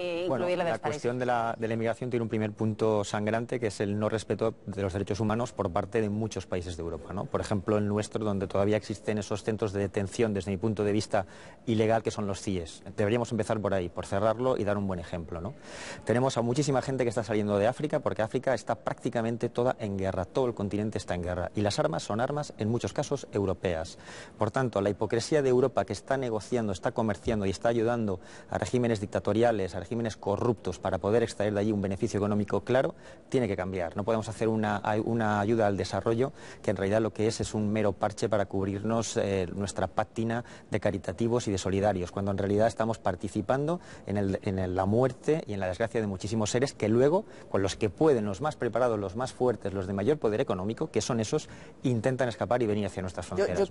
Eh, la cuestión de la, inmigración tiene un primer punto sangrante, que es el no respeto de los derechos humanos por parte de muchos países de Europa. Por ejemplo, el nuestro, donde todavía existen esos centros de detención, desde mi punto de vista ilegal, que son los CIES. Deberíamos empezar por ahí, por cerrarlo y dar un buen ejemplo. ¿no? Tenemos a muchísima gente que está saliendo de África, porque África está prácticamente toda en guerra, todo el continente está en guerra. Y las armas son armas, en muchos casos, europeas. Por tanto, la hipocresía de Europa, que está negociando, está comerciando y está ayudando a regímenes dictatoriales, a regímenes corruptos para poder extraer de allí un beneficio económico claro, tiene que cambiar. No podemos hacer una, ayuda al desarrollo que en realidad lo que es es un mero parche para cubrirnos eh, nuestra pátina de caritativos y de solidarios, cuando en realidad estamos participando en, la muerte y en la desgracia de muchísimos seres que luego, con los que pueden, los más preparados, los más fuertes, los de mayor poder económico, que son esos, intentan escapar y venir hacia nuestras fronteras.